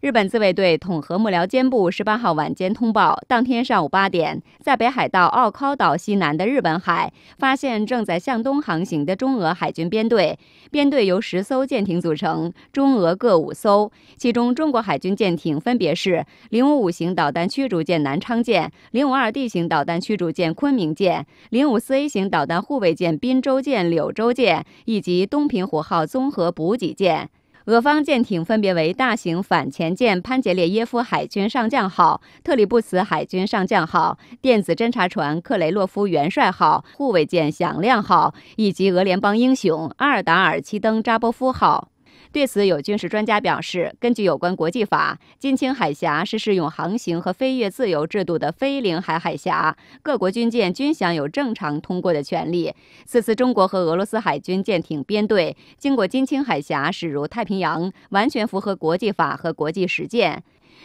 日本自卫队统合幕僚监部十八号晚间通报，当天上午八点，在北海道奥尻岛西南的日本海发现正在向东航行的中俄海军编队，编队由十艘舰艇组成，中俄各五艘。其中，中国海军舰艇分别是零五五型导弹驱逐舰南昌舰、零五二 D 型导弹驱逐舰昆明舰、零五四 A 型导弹护卫舰滨州舰、柳州舰，以及东平湖号综合补给舰。俄方舰艇分别为大型反潜舰“潘杰列耶夫海军上将号”、“特里布茨海军上将号”、电子侦察船“克雷洛夫元帅号”、护卫舰“响亮号”以及俄联邦英雄“阿尔达尔奇登扎波夫号”。对此，有军事专家表示，根据有关国际法，金青海峡是适用航行和飞越自由制度的非领海海峡，各国军舰均享有正常通过的权利。此次中国和俄罗斯海军舰艇编队经过金青海峡驶入太平洋，完全符合国际法和国际实践。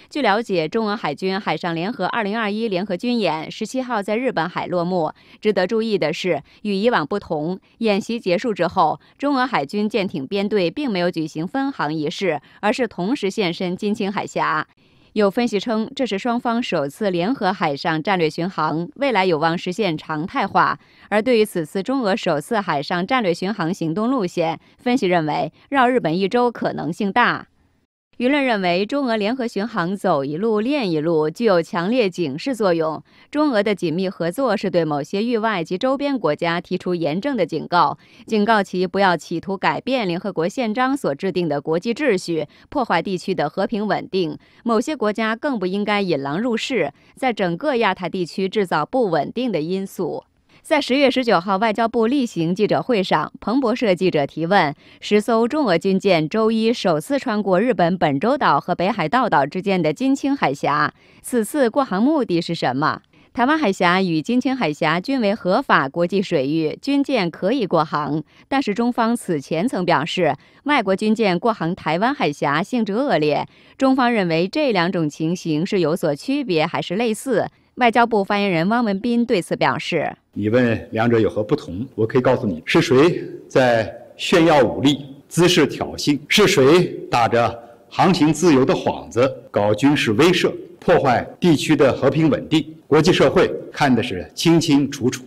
据了解，中俄海军海上联合2021联合军演17号在日本海落幕。值得注意的是，与以往不同，演习结束之后，中俄海军舰艇编队并没有举行分航仪式，而是同时现身金青海峡。有分析称，这是双方首次联合海上战略巡航，未来有望实现常态化。而对于此次中俄首次海上战略巡航行动路线，分析认为绕日本一周可能性大。舆论认为，中俄联合巡航走一路练一路，具有强烈警示作用。中俄的紧密合作是对某些域外及周边国家提出严正的警告，警告其不要企图改变联合国宪章所制定的国际秩序，破坏地区的和平稳定。某些国家更不应该引狼入室，在整个亚太地区制造不稳定的因素。在十月十九号外交部例行记者会上，彭博社记者提问：十艘中俄军舰周一首次穿过日本本州岛和北海道岛之间的金青海峡，此次过航目的是什么？台湾海峡与金青海峡均为合法国际水域，军舰可以过航。但是中方此前曾表示，外国军舰过航台湾海峡性质恶劣。中方认为这两种情形是有所区别还是类似？外交部发言人汪文斌对此表示：“你问两者有何不同，我可以告诉你，是谁在炫耀武力、滋事挑衅？是谁打着航行自由的幌子搞军事威慑、破坏地区的和平稳定？国际社会看的是清清楚楚。”